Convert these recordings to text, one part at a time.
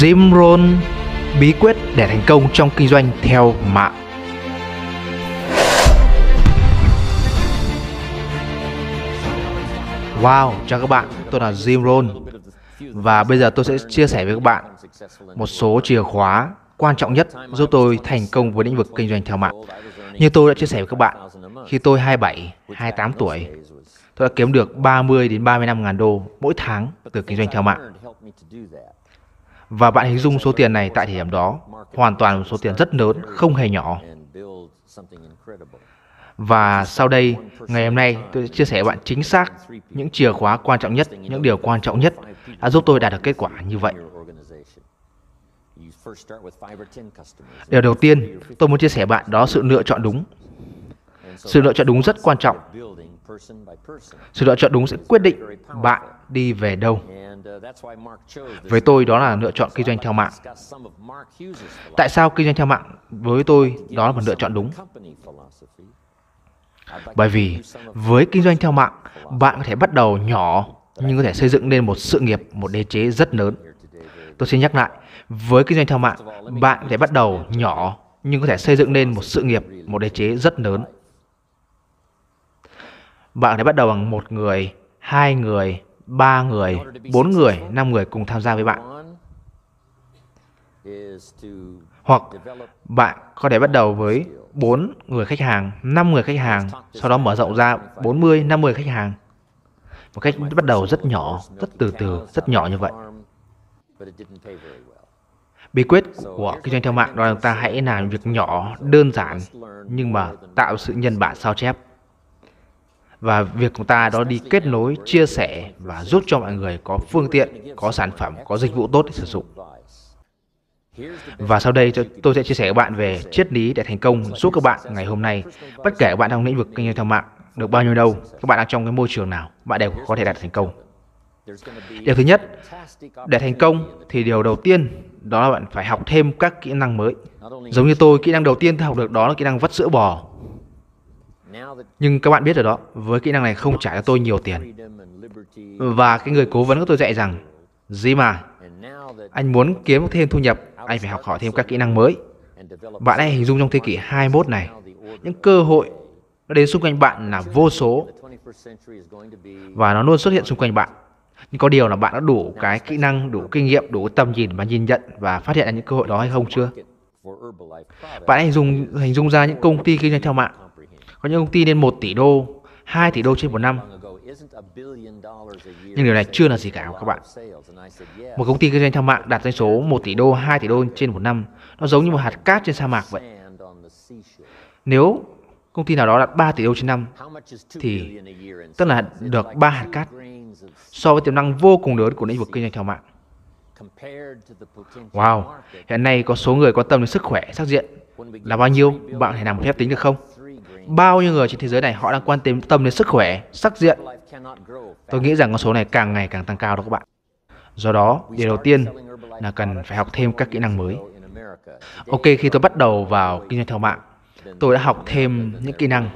Jim Rohn bí quyết để thành công trong kinh doanh theo mạng. Wow, chào các bạn, tôi là Jim Rohn và bây giờ tôi sẽ chia sẻ với các bạn một số chìa khóa quan trọng nhất giúp tôi thành công với lĩnh vực kinh doanh theo mạng. Như tôi đã chia sẻ với các bạn, khi tôi 27, 28 tuổi, tôi đã kiếm được 30 đến 35 ngàn đô mỗi tháng từ kinh doanh theo mạng. Và bạn hình dung số tiền này tại thời điểm đó hoàn toàn một số tiền rất lớn, không hề nhỏ. Và sau đây, ngày hôm nay tôi sẽ chia sẻ với bạn chính xác những chìa khóa quan trọng nhất, những điều quan trọng nhất đã giúp tôi đạt được kết quả như vậy. Điều đầu tiên tôi muốn chia sẻ bạn đó sự lựa chọn đúng. Sự lựa chọn đúng rất quan trọng. Sự lựa chọn đúng sẽ quyết định bạn đi về đâu. Uh, với tôi đó là lựa chọn kinh doanh theo mạng. Tại sao kinh doanh theo mạng với tôi đó là một lựa chọn đúng? Bởi vì với kinh doanh theo mạng, bạn có thể bắt đầu nhỏ nhưng có thể xây dựng nên một sự nghiệp, một đế chế rất lớn. Tôi xin nhắc lại, với kinh doanh theo mạng, bạn có thể bắt đầu nhỏ nhưng có thể xây dựng nên một sự nghiệp, một đế chế rất lớn. Bạn hãy bắt đầu bằng một người, hai người, ba người, bốn người, năm người cùng tham gia với bạn. Hoặc bạn có thể bắt đầu với 4 người khách hàng, 5 người khách hàng, sau đó mở rộng ra 40, 50 khách hàng. Một cách bắt đầu rất nhỏ, rất từ từ, rất nhỏ như vậy. Bí quyết của kinh doanh theo mạng đó là ta hãy làm việc nhỏ, đơn giản, nhưng mà tạo sự nhân bản sao chép và việc của ta đó đi kết nối, chia sẻ và giúp cho mọi người có phương tiện, có sản phẩm, có dịch vụ tốt để sử dụng. Và sau đây tôi sẽ chia sẻ với bạn về triết lý để thành công giúp các bạn ngày hôm nay, bất kể bạn trong lĩnh vực kinh doanh theo mạng được bao nhiêu đâu, các bạn đang trong cái môi trường nào, bạn đều có thể đạt thành công. Điều thứ nhất, để thành công thì điều đầu tiên đó là bạn phải học thêm các kỹ năng mới. Giống như tôi, kỹ năng đầu tiên tôi học được đó là kỹ năng vắt sữa bò nhưng các bạn biết rồi đó, với kỹ năng này không trả cho tôi nhiều tiền. Và cái người cố vấn của tôi dạy rằng, gì mà, anh muốn kiếm thêm thu nhập, anh phải học hỏi thêm các kỹ năng mới. Bạn hãy hình dung trong thế kỷ 21 này, những cơ hội nó đến xung quanh bạn là vô số và nó luôn xuất hiện xung quanh bạn. Nhưng có điều là bạn đã đủ cái kỹ năng, đủ kinh nghiệm, đủ tầm nhìn và nhìn nhận và phát hiện ra những cơ hội đó hay không chưa? Bạn hãy dùng hình dung ra những công ty kinh doanh theo mạng có những công ty lên 1 tỷ đô, 2 tỷ đô trên một năm. Nhưng điều này chưa là gì cả các bạn. Một công ty kinh doanh theo mạng đạt doanh số 1 tỷ đô, 2 tỷ đô trên một năm. Nó giống như một hạt cát trên sa mạc vậy. Nếu công ty nào đó đạt 3 tỷ đô trên năm thì tức là được 3 hạt cát so với tiềm năng vô cùng lớn của lĩnh vực kinh doanh theo mạng. Wow, hiện nay có số người quan tâm đến sức khỏe, sắc diện là bao nhiêu? Bạn thể làm một phép tính được không? bao nhiêu người trên thế giới này họ đang quan tâm tâm đến sức khỏe, sắc diện. Tôi nghĩ rằng con số này càng ngày càng tăng cao đó các bạn. Do đó, điều đầu tiên là cần phải học thêm các kỹ năng mới. Ok, khi tôi bắt đầu vào kinh doanh theo mạng, tôi đã học thêm những kỹ năng.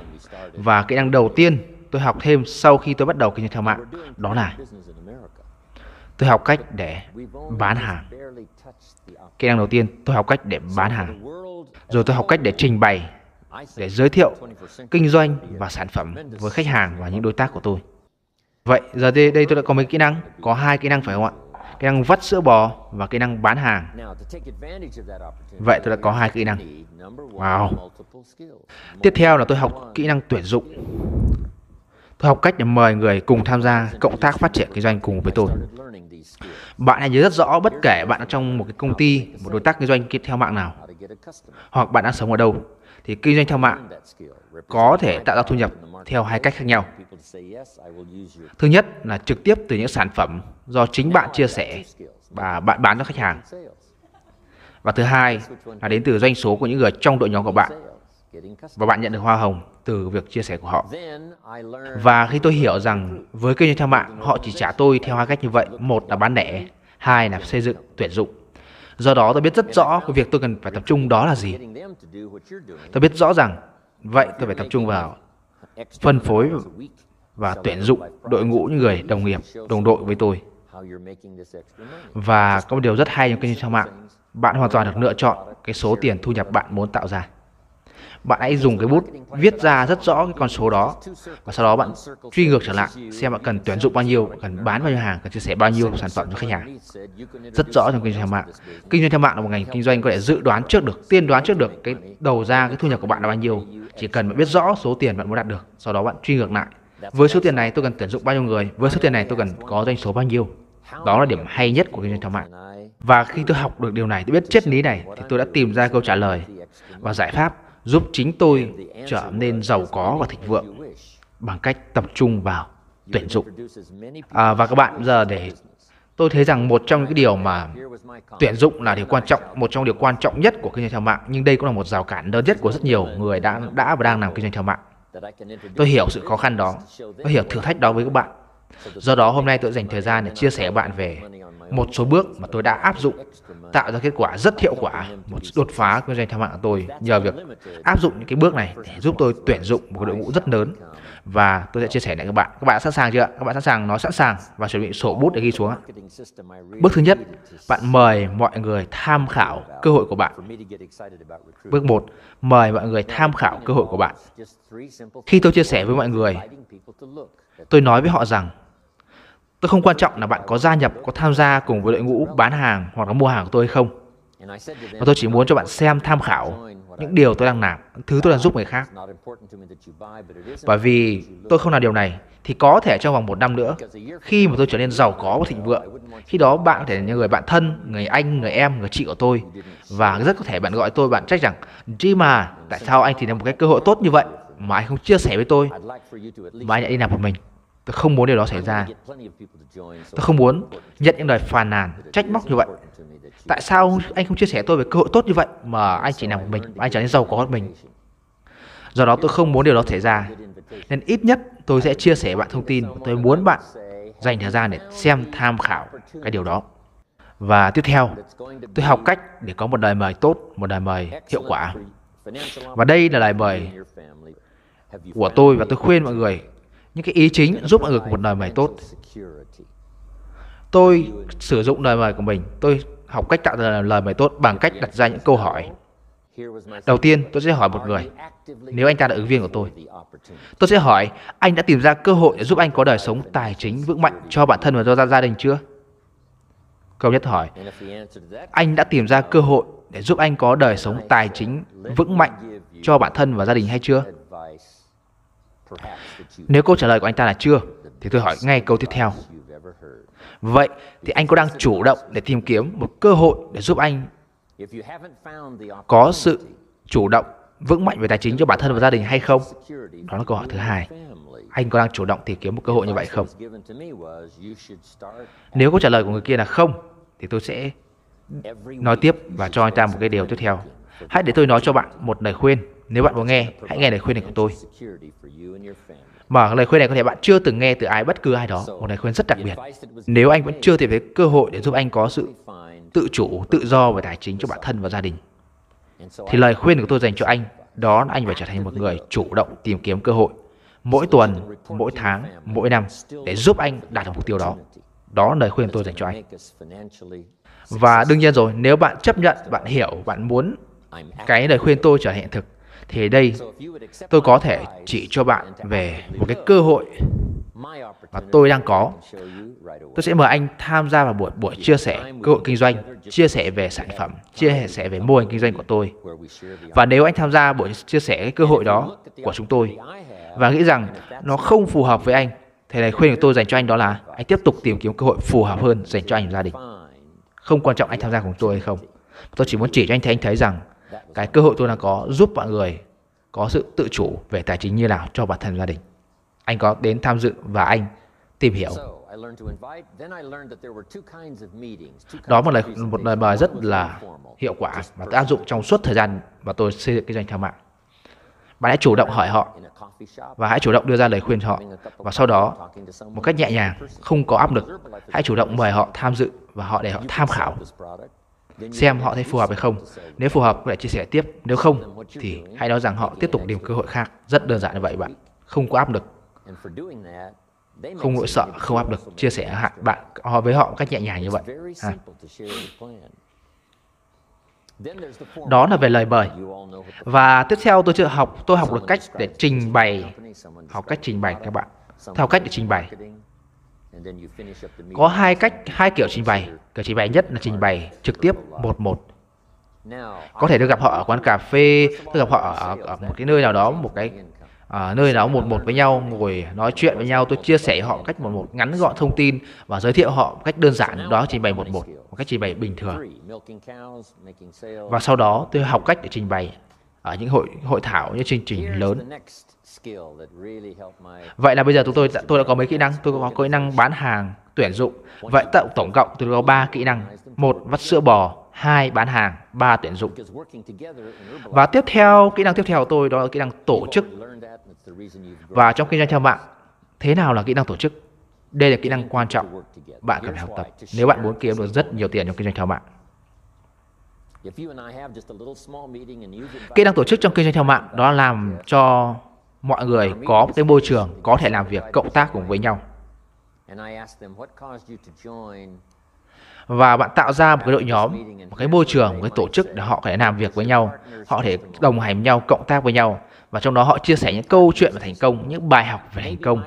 Và kỹ năng đầu tiên tôi học thêm sau khi tôi bắt đầu kinh doanh theo mạng, đó là tôi học cách để bán hàng. Kỹ năng đầu tiên tôi học cách để bán hàng. Rồi tôi học cách để trình bày để giới thiệu, kinh doanh và sản phẩm với khách hàng và những đối tác của tôi. Vậy giờ đây, đây tôi đã có mấy kỹ năng, có hai kỹ năng phải không ạ? Kỹ năng vắt sữa bò và kỹ năng bán hàng. Vậy tôi đã có hai kỹ năng. Wow. Tiếp theo là tôi học kỹ năng tuyển dụng. Tôi học cách để mời người cùng tham gia cộng tác phát triển kinh doanh cùng với tôi. Bạn hãy nhớ rất rõ bất kể bạn ở trong một cái công ty, một đối tác kinh doanh theo mạng nào, hoặc bạn đang sống ở đâu, thì kinh doanh theo mạng có thể tạo ra thu nhập theo hai cách khác nhau. Thứ nhất là trực tiếp từ những sản phẩm do chính bạn chia sẻ và bạn bán cho khách hàng. Và thứ hai là đến từ doanh số của những người trong đội nhóm của bạn và bạn nhận được hoa hồng từ việc chia sẻ của họ. Và khi tôi hiểu rằng với kinh doanh theo mạng họ chỉ trả tôi theo hai cách như vậy, một là bán lẻ, hai là xây dựng tuyển dụng Do đó tôi biết rất rõ việc tôi cần phải tập trung đó là gì. Tôi biết rõ rằng vậy tôi phải tập trung vào phân phối và tuyển dụng đội ngũ những người đồng nghiệp, đồng đội với tôi. Và có một điều rất hay trong kênh trang mạng, bạn hoàn toàn được lựa chọn cái số tiền thu nhập bạn muốn tạo ra bạn hãy dùng cái bút viết ra rất rõ cái con số đó và sau đó bạn truy ngược trở lại xem bạn cần tuyển dụng bao nhiêu, cần bán bao nhiêu hàng, cần chia sẻ bao nhiêu sản phẩm cho khách hàng. Rất rõ trong kinh doanh mạng. Kinh doanh theo mạng là một ngành kinh doanh có thể dự đoán trước được, tiên đoán trước được cái đầu ra cái thu nhập của bạn là bao nhiêu, chỉ cần bạn biết rõ số tiền bạn muốn đạt được, sau đó bạn truy ngược lại. Với số tiền này tôi cần tuyển dụng bao nhiêu người, với số tiền này tôi cần có doanh số bao nhiêu. Đó là điểm hay nhất của kinh doanh theo mạng. Và khi tôi học được điều này, tôi biết triết lý này thì tôi đã tìm ra câu trả lời và giải pháp giúp chính tôi trở nên giàu có và thịnh vượng bằng cách tập trung vào tuyển dụng. À, và các bạn giờ để tôi thấy rằng một trong những điều mà tuyển dụng là điều quan trọng, một trong điều quan trọng nhất của kinh doanh theo mạng, nhưng đây cũng là một rào cản lớn nhất của rất nhiều người đã đã và đang làm kinh doanh theo mạng. Tôi hiểu sự khó khăn đó, tôi hiểu thử thách đó với các bạn. Do đó hôm nay tôi dành thời gian để chia sẻ với bạn về một số bước mà tôi đã áp dụng tạo ra kết quả rất hiệu quả, một đột phá kinh doanh theo mạng của tôi nhờ việc áp dụng những cái bước này để giúp tôi tuyển dụng một đội ngũ rất lớn và tôi sẽ chia sẻ lại các bạn. Các bạn sẵn sàng chưa? Các bạn sẵn sàng nói sẵn sàng và chuẩn bị sổ bút để ghi xuống. Bước thứ nhất, bạn mời mọi người tham khảo cơ hội của bạn. Bước 1, mời mọi người tham khảo cơ hội của bạn. Khi tôi chia sẻ với mọi người, tôi nói với họ rằng Tôi không quan trọng là bạn có gia nhập, có tham gia cùng với đội ngũ bán hàng hoặc là mua hàng của tôi hay không. Mà tôi chỉ muốn cho bạn xem tham khảo những điều tôi đang làm, thứ tôi đang giúp người khác. Bởi vì tôi không làm điều này thì có thể trong vòng một năm nữa, khi mà tôi trở nên giàu có và thịnh vượng, khi đó bạn có thể là những người bạn thân, người anh, người em, người chị của tôi. Và rất có thể bạn gọi tôi, bạn trách rằng, Jim à, tại sao anh thì là một cái cơ hội tốt như vậy mà anh không chia sẻ với tôi, mà anh lại đi làm một mình. Tôi không muốn điều đó xảy ra. Tôi không muốn nhận những lời phàn nàn, trách móc như vậy. Tại sao anh không chia sẻ tôi về cơ hội tốt như vậy mà anh chỉ làm một mình, anh trở nên giàu có hơn mình? Do đó tôi không muốn điều đó xảy ra. Nên ít nhất tôi sẽ chia sẻ bạn thông tin. Tôi muốn bạn dành thời gian để xem tham khảo cái điều đó. Và tiếp theo, tôi học cách để có một lời mời tốt, một lời mời hiệu quả. Và đây là lời mời của tôi và tôi khuyên mọi người những cái ý chính giúp mọi người có một lời mời tốt. Tôi sử dụng lời mời của mình, tôi học cách tạo ra lời mời tốt bằng cách đặt ra những câu hỏi. Đầu tiên, tôi sẽ hỏi một người, nếu anh ta là ứng viên của tôi. Tôi sẽ hỏi, anh đã tìm ra cơ hội để giúp anh có đời sống tài chính vững mạnh cho bản thân và cho gia đình chưa? Câu nhất hỏi, anh đã tìm ra cơ hội để giúp anh có đời sống tài chính vững mạnh cho bản thân và gia đình hay chưa? Nếu câu trả lời của anh ta là chưa, thì tôi hỏi ngay câu tiếp theo. Vậy thì anh có đang chủ động để tìm kiếm một cơ hội để giúp anh có sự chủ động vững mạnh về tài chính cho bản thân và gia đình hay không? Đó là câu hỏi thứ hai. Anh có đang chủ động tìm kiếm một cơ hội như vậy không? Nếu câu trả lời của người kia là không, thì tôi sẽ nói tiếp và cho anh ta một cái điều tiếp theo. Hãy để tôi nói cho bạn một lời khuyên nếu bạn muốn nghe, hãy nghe lời khuyên này của tôi. Mà lời khuyên này có thể bạn chưa từng nghe từ ai bất cứ ai đó, một lời khuyên rất đặc biệt. Nếu anh vẫn chưa tìm thấy cơ hội để giúp anh có sự tự chủ, tự do về tài chính cho bản thân và gia đình, thì lời khuyên của tôi dành cho anh đó là anh phải trở thành một người chủ động tìm kiếm cơ hội mỗi tuần, mỗi tháng, mỗi năm để giúp anh đạt được mục tiêu đó. Đó là lời khuyên tôi dành cho anh. Và đương nhiên rồi, nếu bạn chấp nhận, bạn hiểu, bạn muốn cái lời khuyên tôi trở thành hiện thực Thế đây, tôi có thể chỉ cho bạn về một cái cơ hội mà tôi đang có. Tôi sẽ mời anh tham gia vào buổi buổi chia sẻ cơ hội kinh doanh, chia sẻ về sản phẩm, chia sẻ về mô hình kinh doanh của tôi. Và nếu anh tham gia buổi chia sẻ cái cơ hội đó của chúng tôi và nghĩ rằng nó không phù hợp với anh, thì lời khuyên của tôi dành cho anh đó là anh tiếp tục tìm kiếm cơ hội phù hợp hơn dành cho anh và gia đình. Không quan trọng anh tham gia cùng tôi hay không. Tôi chỉ muốn chỉ cho anh thấy anh thấy rằng Dạ, cái cơ hội tôi đang có giúp mọi người có sự tự chủ về tài chính như nào cho bản thân gia đình anh có đến tham dự và anh tìm hiểu đó một lời một lời mời rất là hiệu quả và tôi áp dụng trong suốt thời gian mà tôi xây dựng kinh doanh theo mạng bạn hãy chủ động hỏi họ và hãy chủ động đưa ra lời khuyên cho họ và sau đó một cách nhẹ nhàng không có áp lực hãy chủ động mời họ tham dự và họ để họ tham khảo xem họ thấy phù hợp hay không. Nếu phù hợp lại chia sẻ tiếp, nếu không thì hãy nói rằng họ tiếp tục tìm cơ hội khác. Rất đơn giản như vậy bạn, không có áp lực, không nỗi sợ, không áp lực, chia sẻ hạn bạn họ với họ một cách nhẹ nhàng như vậy. À. Đó là về lời mời. Và tiếp theo tôi chưa học, tôi học được cách để trình bày, học cách trình bày các bạn, theo cách để trình bày có hai cách, hai kiểu trình bày. Kiểu trình bày nhất là trình bày trực tiếp một một. Có thể được gặp họ ở quán cà phê, được gặp họ ở, ở một cái nơi nào đó, một cái à, nơi đó một một với nhau ngồi nói chuyện với nhau tôi chia sẻ họ cách một một ngắn gọn thông tin và giới thiệu họ cách đơn giản đó trình bày một một một cách trình bày bình thường và sau đó tôi học cách để trình bày ở những hội hội thảo những chương trình lớn Vậy là bây giờ chúng tôi đã, tôi đã có mấy kỹ năng, tôi có kỹ năng bán hàng, tuyển dụng. Vậy tổng tổng cộng tôi có 3 kỹ năng. Một vắt sữa bò, hai bán hàng, ba tuyển dụng. Và tiếp theo, kỹ năng tiếp theo của tôi đó là kỹ năng tổ chức. Và trong kinh doanh theo mạng, thế nào là kỹ năng tổ chức? Đây là kỹ năng quan trọng bạn cần phải học tập nếu bạn muốn kiếm được rất nhiều tiền trong kinh doanh theo mạng. Kỹ năng tổ chức trong kinh doanh theo mạng đó làm cho mọi người có một cái môi trường có thể làm việc cộng tác cùng với nhau. Và bạn tạo ra một cái đội nhóm, một cái môi trường, một cái tổ chức để họ có thể làm việc với nhau, họ có thể đồng hành với nhau, cộng tác với nhau. Và trong đó họ chia sẻ những câu chuyện về thành công, những bài học về thành công.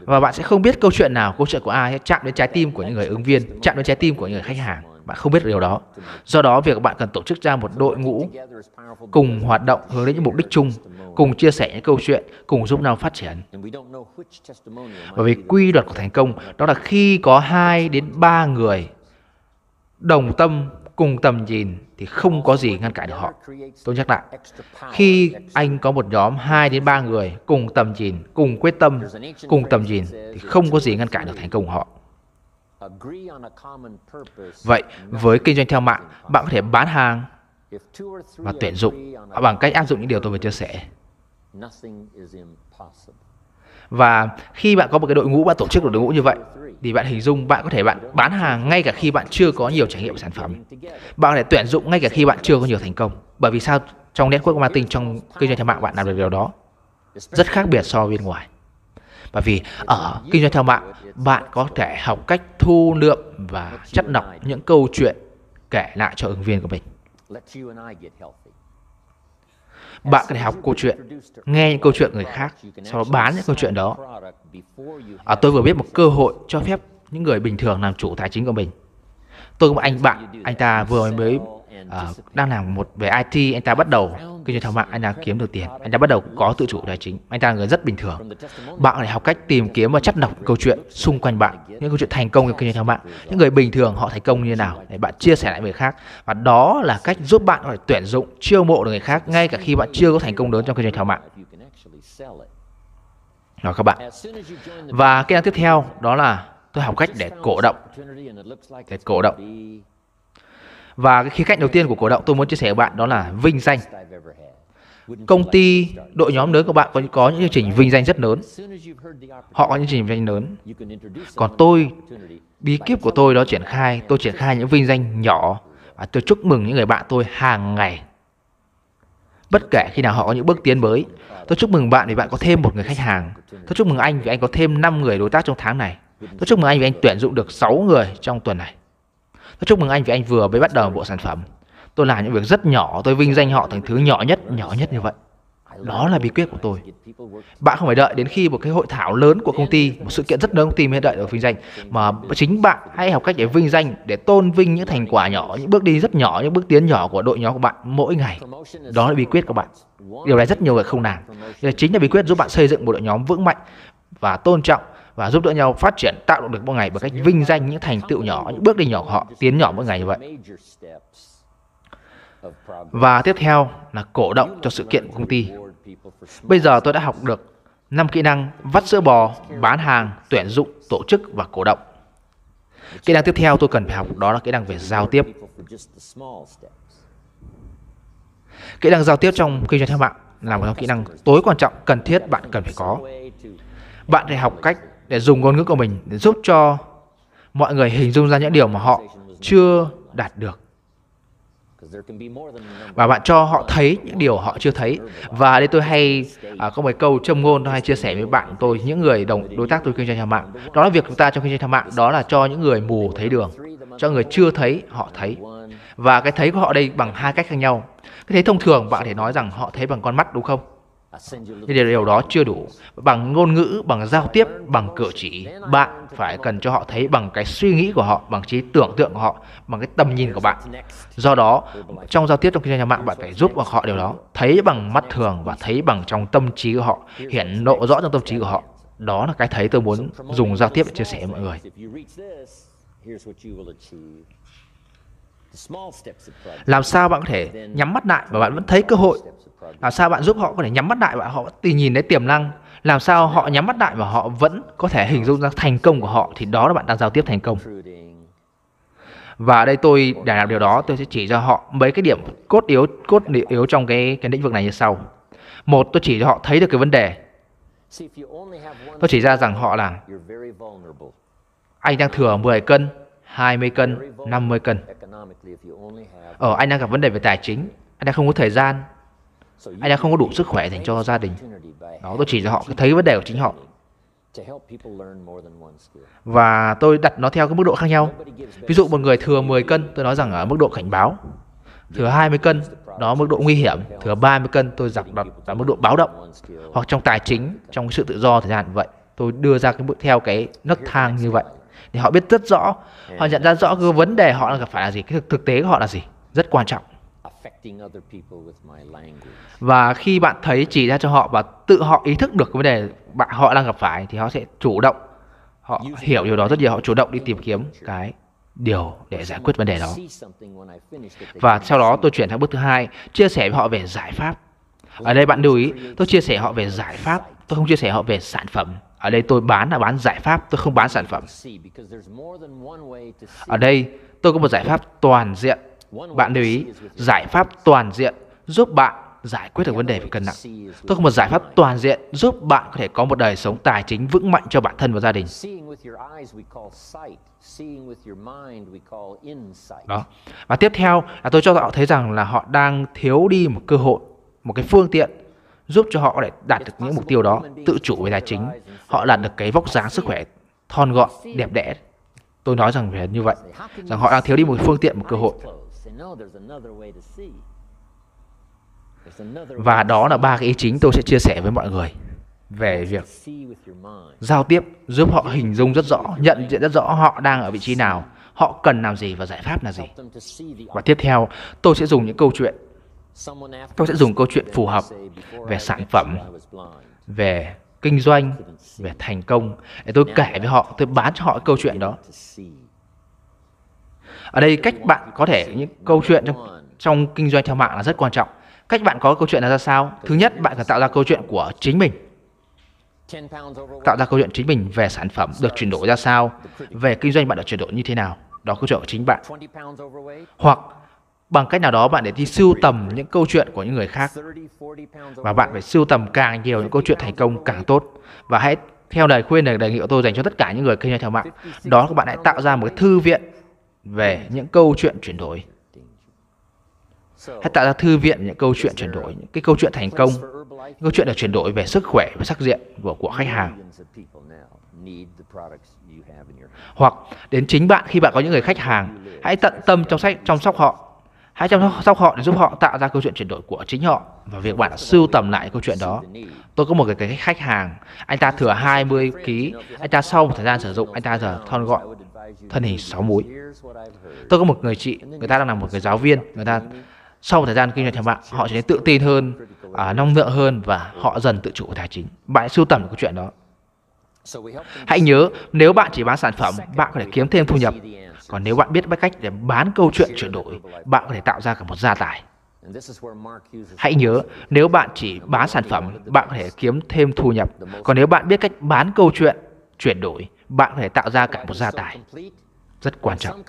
Và bạn sẽ không biết câu chuyện nào, câu chuyện của ai chạm đến trái tim của những người ứng viên, chạm đến trái tim của những người khách hàng bạn không biết điều đó. Do đó, việc bạn cần tổ chức ra một đội ngũ cùng hoạt động hướng đến những mục đích chung cùng chia sẻ những câu chuyện, cùng giúp nhau phát triển. Bởi vì quy luật của thành công đó là khi có 2 đến 3 người đồng tâm cùng tầm nhìn thì không có gì ngăn cản được họ. Tôi nhắc lại, khi anh có một nhóm 2 đến 3 người cùng tầm nhìn, cùng quyết tâm, cùng tầm nhìn thì không có gì ngăn cản được thành công của họ. Vậy, với kinh doanh theo mạng, bạn có thể bán hàng và tuyển dụng bằng cách áp dụng những điều tôi vừa chia sẻ. Và khi bạn có một cái đội ngũ, bạn tổ chức được đội ngũ như vậy thì bạn hình dung bạn có thể bạn bán hàng ngay cả khi bạn chưa có nhiều trải nghiệm sản phẩm. Bạn có thể tuyển dụng ngay cả khi bạn chưa có nhiều thành công. Bởi vì sao trong network marketing, trong kinh doanh theo mạng bạn làm được điều đó rất khác biệt so với bên ngoài. Bởi vì ở kinh doanh theo mạng, bạn có thể học cách thu lượm và chất lọc những câu chuyện kể lại cho ứng viên của mình. Bạn có thể học câu chuyện, nghe những câu chuyện người khác, sau đó bán những câu chuyện đó. À, tôi vừa biết một cơ hội cho phép những người bình thường làm chủ tài chính của mình. Tôi có một anh bạn, anh ta vừa mới uh, đang làm một về IT, anh ta bắt đầu kinh doanh thao mạng anh ta kiếm được tiền anh đã bắt đầu có tự chủ tài chính anh ta là người rất bình thường bạn phải học cách tìm kiếm và chất lọc câu chuyện xung quanh bạn những câu chuyện thành công trong kinh doanh thao mạng những người bình thường họ thành công như thế nào để bạn chia sẻ lại người khác và đó là cách giúp bạn có tuyển dụng chiêu mộ được người khác ngay cả khi bạn chưa có thành công lớn trong kinh doanh thao mạng đó các bạn và kỹ năng tiếp theo đó là tôi học cách để cổ động để cổ động và cái khía cạnh đầu tiên của cổ động tôi muốn chia sẻ với bạn đó là vinh danh. Công ty, đội nhóm lớn của bạn có, có những chương trình vinh danh rất lớn. Họ có những chương trình vinh danh lớn. Còn tôi, bí kíp của tôi đó triển khai, tôi triển khai những vinh danh nhỏ và tôi chúc mừng những người bạn tôi hàng ngày. Bất kể khi nào họ có những bước tiến mới, tôi chúc mừng bạn vì bạn có thêm một người khách hàng. Tôi chúc mừng anh vì anh có thêm 5 người đối tác trong tháng này. Tôi chúc mừng anh vì anh tuyển dụng được 6 người trong tuần này. Tôi chúc mừng anh vì anh vừa mới bắt đầu một bộ sản phẩm. Tôi làm những việc rất nhỏ, tôi vinh danh họ thành thứ nhỏ nhất, nhỏ nhất như vậy. Đó là bí quyết của tôi. Bạn không phải đợi đến khi một cái hội thảo lớn của công ty, một sự kiện rất lớn công ty mới đợi được vinh danh, mà chính bạn hãy học cách để vinh danh, để tôn vinh những thành quả nhỏ, những bước đi rất nhỏ, những bước tiến nhỏ của đội nhóm của bạn mỗi ngày. Đó là bí quyết của bạn. Điều này rất nhiều người không làm. Điều chính là bí quyết giúp bạn xây dựng một đội nhóm vững mạnh và tôn trọng và giúp đỡ nhau phát triển tạo động lực mỗi ngày bằng cách vinh danh những thành tựu nhỏ, những bước đi nhỏ của họ, tiến nhỏ mỗi ngày như vậy. Và tiếp theo là cổ động cho sự kiện của công ty. Bây giờ tôi đã học được 5 kỹ năng vắt sữa bò, bán hàng, tuyển dụng, tổ chức và cổ động. Kỹ năng tiếp theo tôi cần phải học đó là kỹ năng về giao tiếp. Kỹ năng giao tiếp trong kinh doanh theo mạng là một trong kỹ năng tối quan trọng cần thiết bạn cần phải có. Bạn phải học cách để dùng ngôn ngữ của mình để giúp cho mọi người hình dung ra những điều mà họ chưa đạt được. Và bạn cho họ thấy những điều họ chưa thấy. Và đây tôi hay à, có một câu châm ngôn tôi hay chia sẻ với bạn tôi, những người đồng đối tác tôi kinh doanh hàng mạng. Đó là việc chúng ta trong kinh doanh hàng mạng, đó là cho những người mù thấy đường, cho người chưa thấy họ thấy. Và cái thấy của họ đây bằng hai cách khác nhau. Cái thấy thông thường bạn có thể nói rằng họ thấy bằng con mắt đúng không? Nhưng điều đó chưa đủ. Bằng ngôn ngữ, bằng giao tiếp, bằng cử chỉ, bạn phải cần cho họ thấy bằng cái suy nghĩ của họ, bằng trí tưởng tượng của họ, bằng cái tầm nhìn của bạn. Do đó, trong giao tiếp trong kinh doanh mạng, bạn phải giúp họ điều đó. Thấy bằng mắt thường và thấy bằng trong tâm trí của họ, hiển lộ rõ trong tâm trí của họ. Đó là cái thấy tôi muốn dùng giao tiếp để chia sẻ với mọi người. Làm sao bạn có thể nhắm mắt lại và bạn vẫn thấy cơ hội? Làm sao bạn giúp họ có thể nhắm mắt lại và họ tìm nhìn thấy tiềm năng? Làm sao họ nhắm mắt lại và họ vẫn có thể hình dung ra thành công của họ thì đó là bạn đang giao tiếp thành công. Và ở đây tôi để làm điều đó, tôi sẽ chỉ cho họ mấy cái điểm cốt yếu cốt yếu trong cái cái lĩnh vực này như sau. Một, tôi chỉ cho họ thấy được cái vấn đề. Tôi chỉ ra rằng họ là anh đang thừa 10 cân 20 cân, 50 cân. Ở ờ, anh đang gặp vấn đề về tài chính, anh đang không có thời gian, anh đang không có đủ sức khỏe dành cho gia đình. Đó, tôi chỉ cho họ thấy vấn đề của chính họ. Và tôi đặt nó theo cái mức độ khác nhau. Ví dụ một người thừa 10 cân, tôi nói rằng ở mức độ cảnh báo. Thừa 20 cân, đó mức độ nguy hiểm. Thừa 30 cân, tôi giặc đặt là mức độ báo động. Hoặc trong tài chính, trong sự tự do thời gian vậy. Tôi đưa ra cái bước theo cái nấc thang như vậy thì họ biết rất rõ họ nhận ra rõ cái vấn đề họ đang gặp phải là gì cái thực, thực tế của họ là gì rất quan trọng và khi bạn thấy chỉ ra cho họ và tự họ ý thức được cái vấn đề bạn họ đang gặp phải thì họ sẽ chủ động họ hiểu điều đó rất nhiều họ chủ động đi tìm kiếm cái điều để giải quyết vấn đề đó và sau đó tôi chuyển sang bước thứ hai chia sẻ với họ về giải pháp ở đây bạn lưu ý tôi chia sẻ họ về giải pháp tôi không chia sẻ họ về sản phẩm ở đây tôi bán là bán giải pháp tôi không bán sản phẩm ở đây tôi có một giải pháp toàn diện bạn lưu ý giải pháp toàn diện giúp bạn giải quyết được vấn đề về cân nặng tôi có một giải pháp toàn diện giúp bạn có thể có một đời sống tài chính vững mạnh cho bản thân và gia đình đó và tiếp theo là tôi cho họ thấy rằng là họ đang thiếu đi một cơ hội một cái phương tiện giúp cho họ để đạt được những mục tiêu đó, tự chủ về tài chính. Họ đạt được cái vóc dáng sức khỏe thon gọn, đẹp đẽ. Tôi nói rằng về như vậy, rằng họ đang thiếu đi một phương tiện, một cơ hội. Và đó là ba cái ý chính tôi sẽ chia sẻ với mọi người về việc giao tiếp giúp họ hình dung rất rõ, nhận diện rất rõ họ đang ở vị trí nào, họ cần làm gì và giải pháp là gì. Và tiếp theo, tôi sẽ dùng những câu chuyện Tôi sẽ dùng câu chuyện phù hợp về sản phẩm, về kinh doanh, về thành công để tôi kể với họ, tôi bán cho họ câu chuyện đó. Ở đây cách bạn có thể những câu chuyện trong trong kinh doanh theo mạng là rất quan trọng. Cách bạn có câu chuyện là ra sao? Thứ nhất, bạn cần tạo ra câu chuyện của chính mình. Tạo ra câu chuyện chính mình về sản phẩm được chuyển đổi ra sao, về kinh doanh bạn được chuyển đổi như thế nào. Đó câu chuyện của chính bạn. Hoặc Bằng cách nào đó bạn để đi sưu tầm những câu chuyện của những người khác. Và bạn phải sưu tầm càng nhiều những câu chuyện thành công càng tốt. Và hãy theo lời khuyên này đề nghị của tôi dành cho tất cả những người kinh doanh theo mạng. Đó các bạn hãy tạo ra một thư viện về những câu chuyện chuyển đổi. Hãy tạo ra thư viện những câu chuyện chuyển đổi, những cái câu chuyện thành công, những câu chuyện được chuyển đổi về sức khỏe và sắc diện của, của khách hàng. Hoặc đến chính bạn khi bạn có những người khách hàng, hãy tận tâm trong sách chăm sóc họ Hãy chăm sóc họ để giúp họ tạo ra câu chuyện chuyển đổi của chính họ và việc bạn sưu tầm lại câu chuyện đó. Tôi có một cái, cái khách hàng, anh ta thừa 20 ký, anh ta sau một thời gian sử dụng, anh ta giờ thon gọn, thân hình 6 múi. Tôi có một người chị, người ta đang là một người giáo viên, người ta sau một thời gian kinh doanh theo bạn, họ trở nên tự tin hơn, à, năng lượng hơn và họ dần tự chủ tài chính. Bạn sưu tầm được câu chuyện đó. Hãy nhớ, nếu bạn chỉ bán sản phẩm, bạn có thể kiếm thêm thu nhập. Còn nếu bạn biết cách để bán câu chuyện chuyển đổi, bạn có thể tạo ra cả một gia tài. Hãy nhớ, nếu bạn chỉ bán sản phẩm, bạn có thể kiếm thêm thu nhập. Còn nếu bạn biết cách bán câu chuyện, chuyển đổi, bạn có thể tạo ra cả một gia tài rất quan trọng.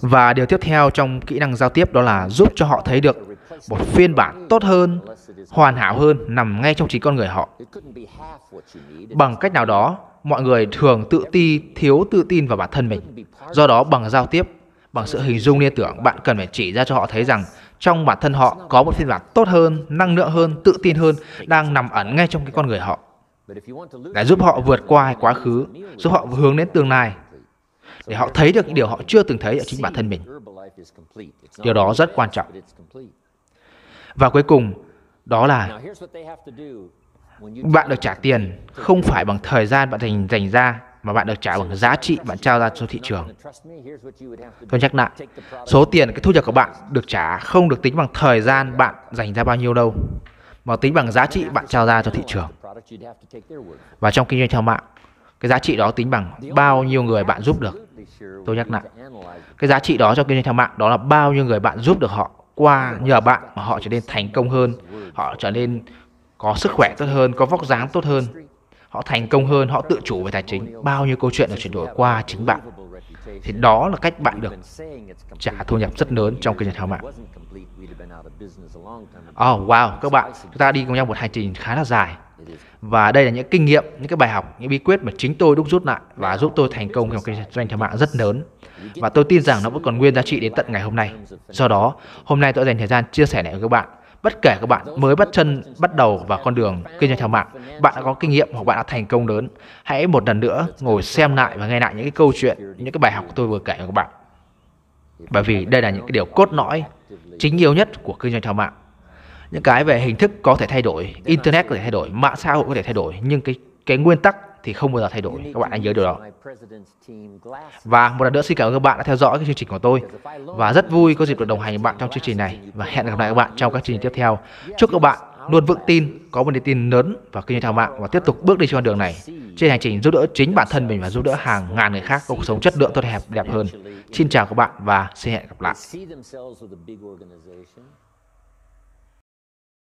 Và điều tiếp theo trong kỹ năng giao tiếp đó là giúp cho họ thấy được một phiên bản tốt hơn, hoàn hảo hơn nằm ngay trong chính con người họ. Bằng cách nào đó, mọi người thường tự ti, thiếu tự tin vào bản thân mình. Do đó bằng giao tiếp, bằng sự hình dung liên tưởng, bạn cần phải chỉ ra cho họ thấy rằng trong bản thân họ có một phiên bản tốt hơn, năng lượng hơn, tự tin hơn đang nằm ẩn ngay trong cái con người họ. Ngài giúp họ vượt qua quá khứ, giúp họ hướng đến tương lai, để họ thấy được những điều họ chưa từng thấy ở chính bản thân mình. Điều đó rất quan trọng. Và cuối cùng, đó là bạn được trả tiền không phải bằng thời gian bạn dành, dành ra mà bạn được trả bằng giá trị bạn trao ra cho thị trường. Tôi nhắc lại, số tiền cái thu nhập của bạn được trả không được tính bằng thời gian bạn dành ra bao nhiêu đâu, mà tính bằng giá trị bạn trao ra cho thị trường. Và trong kinh doanh theo mạng, cái giá trị đó tính bằng bao nhiêu người bạn giúp được. Tôi nhắc lại, cái giá trị đó trong kinh doanh theo mạng đó là bao nhiêu người bạn giúp được họ qua nhờ bạn mà họ trở nên thành công hơn, họ trở nên có sức khỏe tốt hơn, có vóc dáng tốt hơn, họ thành công hơn, họ tự chủ về tài chính. Bao nhiêu câu chuyện được chuyển đổi qua chính bạn. Thì đó là cách bạn được trả thu nhập rất lớn trong kinh doanh theo mạng. Oh wow, các bạn, chúng ta đi cùng nhau một hành trình khá là dài và đây là những kinh nghiệm những cái bài học những bí quyết mà chính tôi đúc rút lại và giúp tôi thành công trong kinh doanh theo mạng rất lớn và tôi tin rằng nó vẫn còn nguyên giá trị đến tận ngày hôm nay do đó hôm nay tôi dành thời gian chia sẻ này với các bạn bất kể các bạn mới bắt chân bắt đầu vào con đường kinh doanh theo mạng bạn đã có kinh nghiệm hoặc bạn đã thành công lớn hãy một lần nữa ngồi xem lại và nghe lại những cái câu chuyện những cái bài học tôi vừa kể với các bạn bởi vì đây là những cái điều cốt lõi chính yếu nhất của kinh doanh theo mạng những cái về hình thức có thể thay đổi internet có thể thay đổi mạng xã hội có thể thay đổi nhưng cái cái nguyên tắc thì không bao giờ thay đổi các bạn hãy nhớ điều đó và một lần nữa xin cảm ơn các bạn đã theo dõi cái chương trình của tôi và rất vui có dịp được đồng hành với bạn trong chương trình này và hẹn gặp lại các bạn trong các chương trình tiếp theo chúc các bạn luôn vững tin có một niềm tin lớn vào kinh doanh thảo mạng và tiếp tục bước đi trên con đường này trên hành trình giúp đỡ chính bản thân mình và giúp đỡ hàng ngàn người khác có cuộc sống chất lượng tốt đẹp đẹp hơn xin chào các bạn và xin hẹn gặp lại